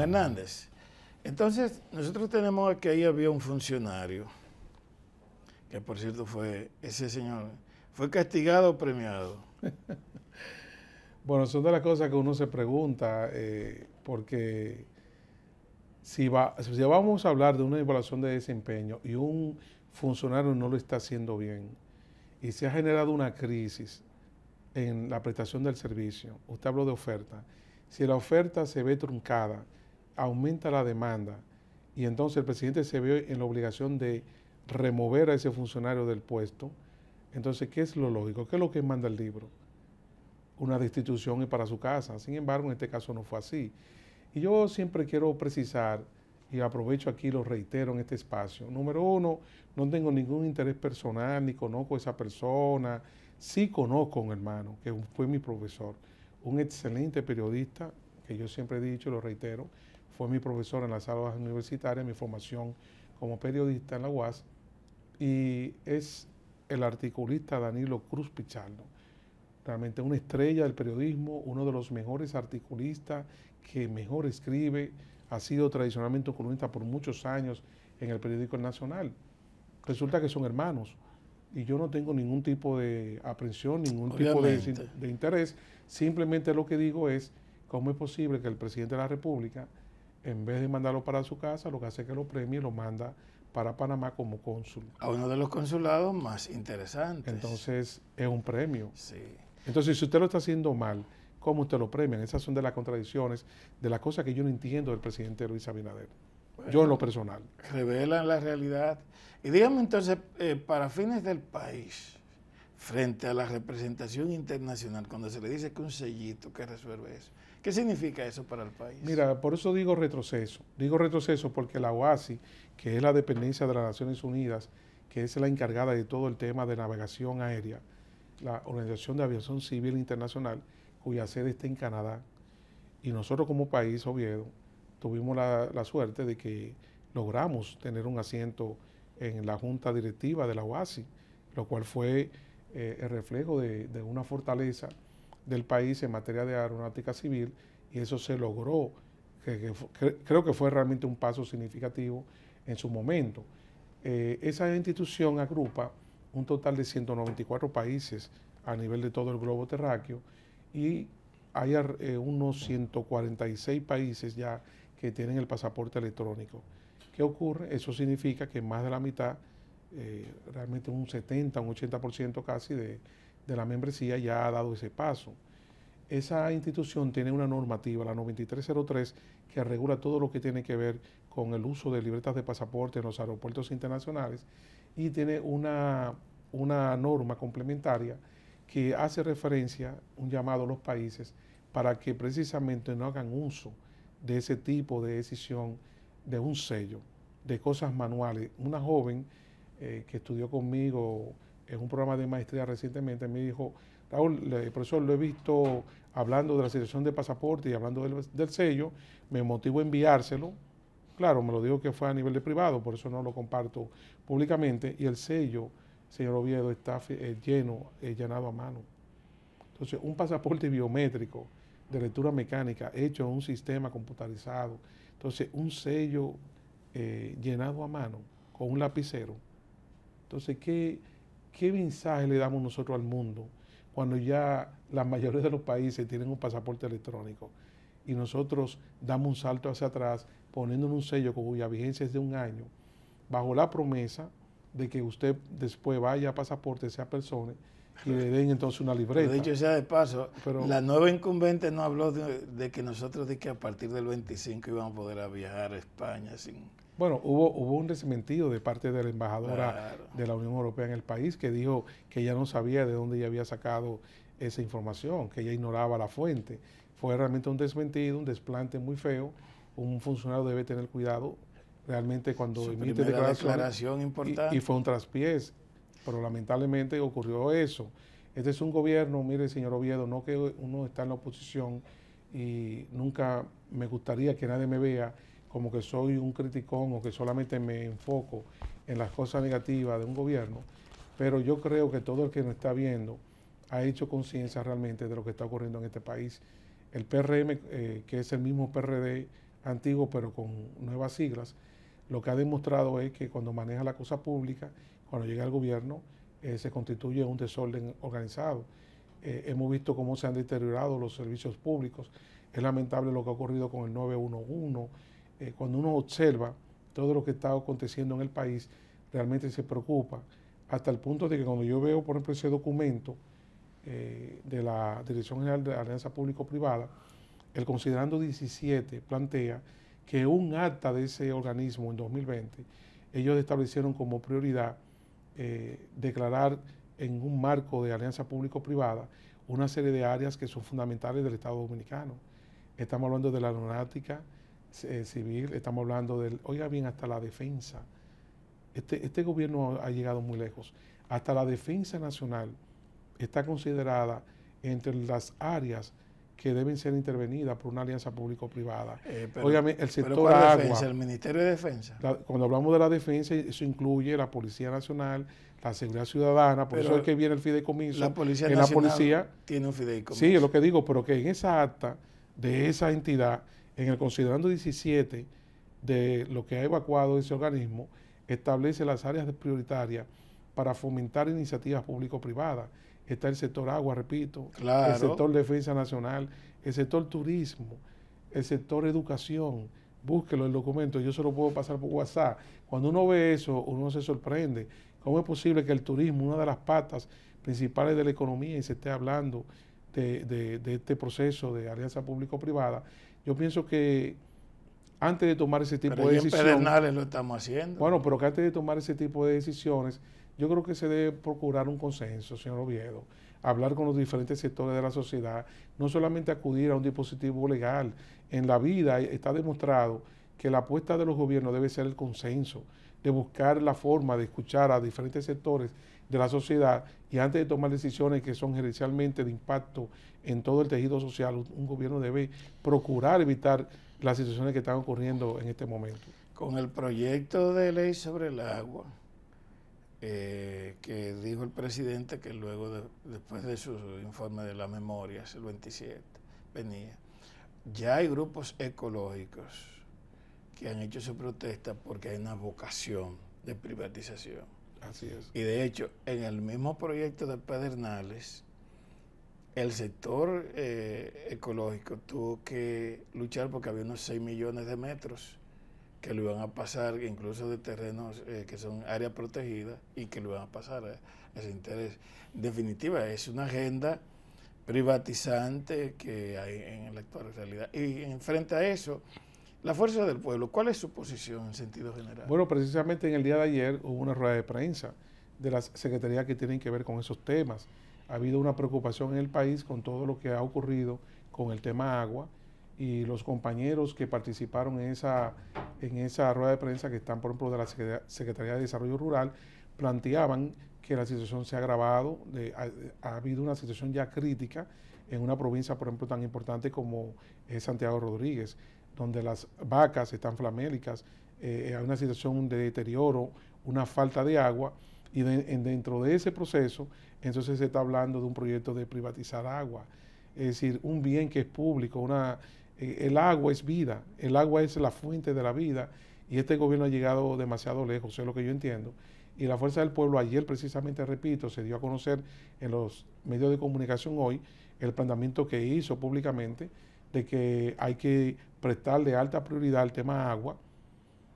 Hernández. Entonces, nosotros tenemos que ahí había un funcionario, que por cierto fue ese señor, fue castigado o premiado. bueno, son de las cosas que uno se pregunta, eh, porque si, si vamos a hablar de una evaluación de desempeño y un funcionario no lo está haciendo bien y se ha generado una crisis en la prestación del servicio, usted habló de oferta, si la oferta se ve truncada, aumenta la demanda y entonces el presidente se ve en la obligación de remover a ese funcionario del puesto, entonces, ¿qué es lo lógico? ¿Qué es lo que manda el libro? Una destitución y para su casa. Sin embargo, en este caso no fue así. Y yo siempre quiero precisar, y aprovecho aquí, lo reitero en este espacio. Número uno, no tengo ningún interés personal, ni conozco a esa persona. Sí conozco a un hermano, que fue mi profesor, un excelente periodista, que yo siempre he dicho y lo reitero, fue mi profesor en la aulas Universitaria, mi formación como periodista en la UAS, y es el articulista Danilo Cruz Pichardo. Realmente una estrella del periodismo, uno de los mejores articulistas que mejor escribe, ha sido tradicionalmente columnista por muchos años en el periódico Nacional. Resulta que son hermanos y yo no tengo ningún tipo de aprensión, ningún tipo de interés. Simplemente lo que digo es cómo es posible que el presidente de la República en vez de mandarlo para su casa, lo que hace es que lo premie y lo manda para Panamá como cónsul. A uno de los consulados más interesantes. Entonces, es un premio. Sí. Entonces, si usted lo está haciendo mal, ¿cómo usted lo premia? Esas son de las contradicciones, de las cosas que yo no entiendo del presidente Luis Abinader. yo en lo personal. Revelan la realidad. Y dígame entonces, eh, para fines del país, frente a la representación internacional, cuando se le dice que un sellito que resuelve eso, ¿Qué significa eso para el país? Mira, por eso digo retroceso. Digo retroceso porque la OASI, que es la dependencia de las Naciones Unidas, que es la encargada de todo el tema de navegación aérea, la Organización de Aviación Civil Internacional, cuya sede está en Canadá, y nosotros como país, Oviedo, tuvimos la, suerte de que logramos tener un asiento en la junta directiva de la OASI, lo cual fue eh, el reflejo de una fortaleza del país en materia de aeronáutica civil y eso se logró. creo que fue realmente un paso significativo en su momento. Eh, esa institución agrupa un total de 194 países a nivel de todo el globo terráqueo y hay eh, unos 146 países ya que tienen el pasaporte electrónico. ¿Qué ocurre? Eso significa que más de la mitad, eh, realmente un 70, un 80% casi de, de la membresía ya ha dado ese paso. Esa institución tiene una normativa, la 9303, que regula todo lo que tiene que ver con el uso de libretas de pasaporte en los aeropuertos internacionales y tiene una, norma complementaria que hace referencia, un llamado a los países para que precisamente no hagan uso de ese tipo de decisión, de un sello, de cosas manuales. Una joven eh, que estudió conmigo en un programa de maestría recientemente, me dijo, Raúl, el profesor, lo he visto hablando de la situación de pasaporte y hablando del, sello, me motivó a enviárselo. Claro, me lo dijo que fue a nivel de privado, por eso no lo comparto públicamente. Y el sello, señor Oviedo, está eh, lleno, eh, llenado a mano. Entonces, un pasaporte biométrico de lectura mecánica hecho en un sistema computarizado. Entonces, un sello eh, llenado a mano con un lapicero. Entonces, ¿qué, ¿qué mensaje le damos nosotros al mundo cuando ya la mayoría de los países tienen un pasaporte electrónico y nosotros damos un salto hacia atrás poniéndonos un sello cuya vigencia es de un año, bajo la promesa de que usted después vaya a pasaporte, sea persona, y le den entonces una libreta. De hecho, sea de paso, Pero, la nueva incumbente no habló de, que nosotros de que a partir del 25 íbamos a poder viajar a España sin... Bueno, hubo, hubo un desmentido de parte de la embajadora de la Unión Europea en el país que dijo que ella no sabía de dónde ella había sacado esa información, que ella ignoraba la fuente. Fue realmente un desmentido, un desplante muy feo. Un funcionario debe tener cuidado realmente cuando emite declaración. declaración importante. y, fue un traspiés, pero lamentablemente ocurrió eso. Este es un gobierno, mire, señor Oviedo, no que uno está en la oposición y nunca me gustaría que nadie me vea como que soy un criticón o que solamente me enfoco en las cosas negativas de un gobierno, pero yo creo que todo el que nos está viendo ha hecho conciencia realmente de lo que está ocurriendo en este país. El PRM, eh, que es el mismo PRD antiguo, pero con nuevas siglas, lo que ha demostrado es que cuando maneja la cosa pública, cuando llega al gobierno, eh, se constituye un desorden organizado. Eh, hemos visto cómo se han deteriorado los servicios públicos. Es lamentable lo que ha ocurrido con el 911 eh, cuando uno observa todo lo que está aconteciendo en el país, realmente se preocupa, hasta el punto de que cuando yo veo, por ejemplo, ese documento eh, de la Dirección General de Alianza Público-Privada, el considerando 17 plantea que un acta de ese organismo en 2020, ellos establecieron como prioridad eh, declarar en un marco de alianza público-privada una serie de áreas que son fundamentales del Estado Dominicano. Estamos hablando de la aeronáutica, eh, civil, estamos hablando del, oiga bien, hasta la defensa. Este, este, gobierno ha llegado muy lejos. Hasta la defensa nacional está considerada entre las áreas que deben ser intervenidas por una alianza público-privada. Eh, oiga bien, el sector ¿pero agua. Defensa? El Ministerio de Defensa. cuando hablamos de la defensa, eso incluye la Policía Nacional, la Seguridad Ciudadana, por eso es que viene el fideicomiso. La Policía la policía, tiene un fideicomiso. Sí, es lo que digo, pero que en esa acta de esa entidad en el considerando 17 de lo que ha evacuado ese organismo, establece las áreas prioritarias para fomentar iniciativas público-privadas. Está el sector agua, repito, el sector defensa nacional, el sector turismo, el sector educación. Búsquelo el documento, yo se lo puedo pasar por WhatsApp. Cuando uno ve eso, uno se sorprende. ¿Cómo es posible que el turismo, una de las patas principales de la economía, y se esté hablando de este proceso de alianza público-privada, yo pienso que antes de tomar ese tipo de decisiones. Bueno, pero que antes de tomar ese tipo de decisiones, yo creo que se debe procurar un consenso, señor Oviedo, hablar con los diferentes sectores de la sociedad, no solamente acudir a un dispositivo legal. En la vida está demostrado que la apuesta de los gobiernos debe ser el consenso, de buscar la forma de escuchar a diferentes sectores de la sociedad y antes de tomar decisiones que son gerencialmente de impacto en todo el tejido social, un gobierno debe procurar evitar las situaciones que están ocurriendo en este momento. Con el proyecto de ley sobre el agua, eh, que dijo el presidente que luego, después de su informe de la memoria, el 27, venía, ya hay grupos ecológicos que han hecho su protesta porque hay una vocación de privatización. Y de hecho, en el mismo proyecto de Pedernales, el sector eh, ecológico tuvo que luchar porque había unos 6 millones de metros que lo iban a pasar, incluso de terrenos eh, que son áreas protegidas y que lo iban a pasar eh, ese interés. En definitiva, es una agenda privatizante que hay en la actual realidad. Y frente a eso, la fuerza del pueblo, ¿cuál es su posición en sentido general? Bueno, precisamente en el día de ayer hubo una rueda de prensa de las secretarías que tienen que ver con esos temas. Ha habido una preocupación en el país con todo lo que ha ocurrido con el tema agua y los compañeros que participaron en esa, en esa rueda de prensa que están, por ejemplo, de la Secretaría de Desarrollo Rural, planteaban que la situación se ha agravado, ha, ha, habido una situación ya crítica en una provincia, por ejemplo, tan importante como es Santiago Rodríguez donde las vacas están flamélicas, eh, hay una situación de deterioro, una falta de agua, y dentro de ese proceso, entonces se está hablando de un proyecto de privatizar agua, es decir, un bien que es público, una, eh, el agua es vida, el agua es la fuente de la vida, y este gobierno ha llegado demasiado lejos, es lo que yo entiendo. Y la Fuerza del Pueblo ayer, precisamente, repito, se dio a conocer en los medios de comunicación hoy el planteamiento que hizo públicamente de que hay que prestarle alta prioridad al tema agua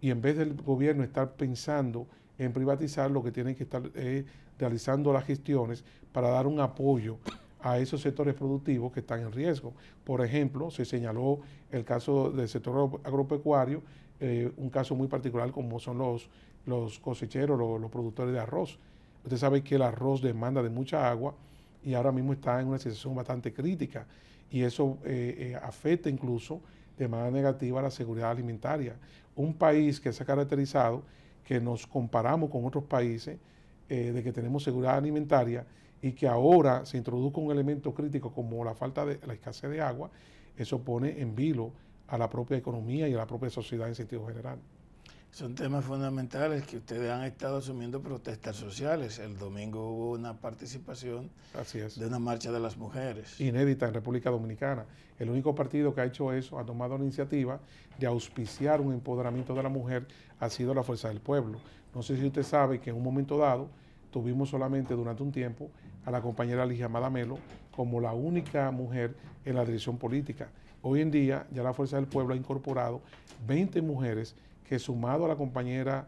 y en vez del gobierno estar pensando en privatizar, lo que tienen que estar eh, realizando las gestiones para dar un apoyo a esos sectores productivos que están en riesgo. Por ejemplo, se señaló el caso del sector agropecuario, eh, un caso muy particular como son los, los cosecheros, los, productores de arroz. Usted sabe que el arroz demanda de mucha agua y ahora mismo está en una situación bastante crítica y eso eh, afecta incluso de manera negativa la seguridad alimentaria. Un país que se ha caracterizado, que nos comparamos con otros países, eh, de que tenemos seguridad alimentaria y que ahora se introduzca un elemento crítico como la falta de la escasez de agua, eso pone en vilo a la propia economía y a la propia sociedad en sentido general. Son temas fundamentales que ustedes han estado asumiendo protestas sociales. El domingo hubo una participación de una marcha de las mujeres. Inédita en República Dominicana. El único partido que ha hecho eso, ha tomado la iniciativa de auspiciar un empoderamiento de la mujer, ha sido la Fuerza del Pueblo. No sé si usted sabe que en un momento dado tuvimos solamente durante un tiempo a la compañera Ligia Melo como la única mujer en la dirección política. Hoy en día ya la Fuerza del Pueblo ha incorporado 20 mujeres que sumado a la compañera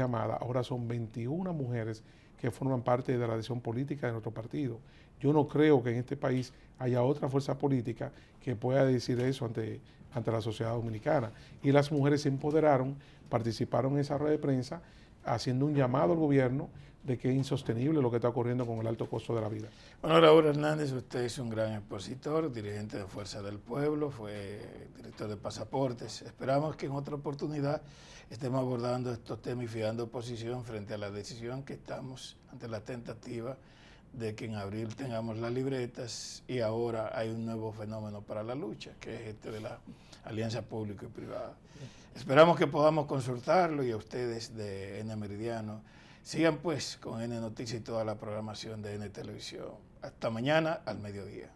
Amada ahora son 21 mujeres que forman parte de la decisión política de nuestro partido. Yo no creo que en este país haya otra fuerza política que pueda decir eso ante, ante la sociedad dominicana. Y las mujeres se empoderaron, participaron en esa rueda de prensa haciendo un llamado al gobierno de que es insostenible lo que está ocurriendo con el alto costo de la vida. Bueno, Raúl Hernández, usted es un gran expositor, dirigente de Fuerza del Pueblo, fue director de pasaportes. Esperamos que en otra oportunidad estemos abordando estos temas y fijando posición frente a la decisión que estamos ante la tentativa de que en abril tengamos las libretas y ahora hay un nuevo fenómeno para la lucha, que es este de la alianza pública y privada. Esperamos que podamos consultarlo y a ustedes de N Meridiano. Sigan pues con N Noticias y toda la programación de N Televisión. Hasta mañana al mediodía.